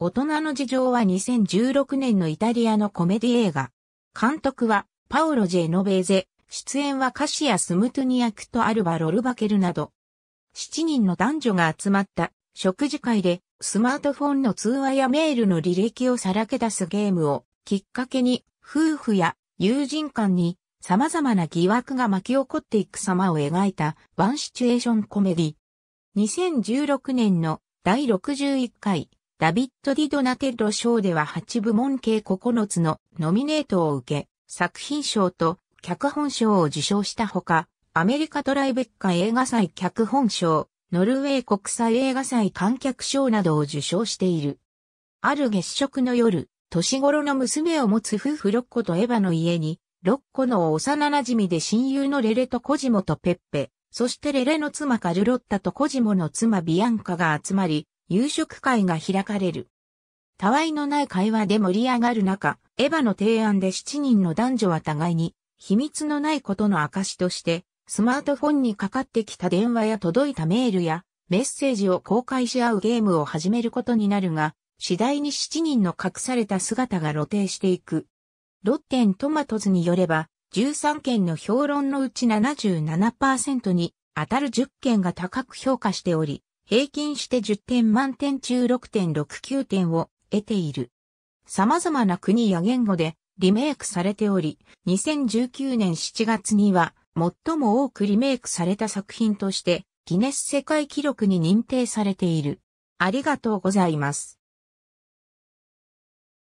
大人の事情は2016年のイタリアのコメディ映画。監督はパオロ・ジェノベーゼ、出演はカシア・スムトゥニアクとアルバ・ロルバケルなど。7人の男女が集まった食事会でスマートフォンの通話やメールの履歴をさらけ出すゲームをきっかけに夫婦や友人間に様々な疑惑が巻き起こっていく様を描いたワンシチュエーションコメディ。2016年の第61回ダビッド・ディ・ドナテッド賞では8部門計9つのノミネートを受け、作品賞と脚本賞を受賞したほか、アメリカトライベッカ映画祭脚本賞、ノルウェー国際映画祭観客賞などを受賞している。ある月食の夜、年頃の娘を持つ夫婦ロッコとエヴァの家に、ロッコの幼馴染で親友のレレとコジモとペッペ、そしてレレの妻カルロッタとコジモの妻ビアンカが集まり、夕食会が開かれる。たわいのない会話で盛り上がる中、エヴァの提案で7人の男女は互いに秘密のないことの証として、スマートフォンにかかってきた電話や届いたメールやメッセージを公開し合うゲームを始めることになるが、次第に7人の隠された姿が露呈していく。ロッテントマトズによれば、13件の評論のうち77%に当たる10件が高く評価しており、平均して10点満点中6.69点を得ている。様々な国や言語でリメイクされており、2019年7月には最も多くリメイクされた作品としてギネス世界記録に認定されている。ありがとうございます。